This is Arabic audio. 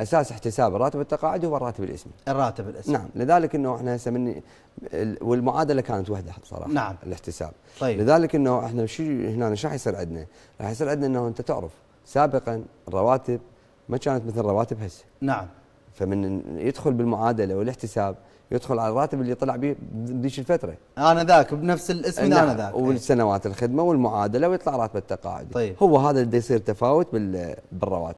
اساس احتساب الراتب التقاعدي هو الراتب الاسمي. الراتب الاسمي. نعم، لذلك انه احنا هسه من والمعادله كانت وحده صراحه نعم الاحتساب. طيب لذلك انه احنا شو هنا شو راح يصير عندنا؟ راح يصير عندنا انه انت تعرف سابقا الرواتب ما كانت مثل رواتب هسه. نعم. فمن يدخل بالمعادله والاحتساب يدخل على الراتب اللي طلع به بذيك الفتره. انا ذاك بنفس الاسم نعم. انا ذاك. إيه. والسنوات الخدمه والمعادله ويطلع راتب التقاعدي. طيب. هو هذا اللي يصير تفاوت بالرواتب.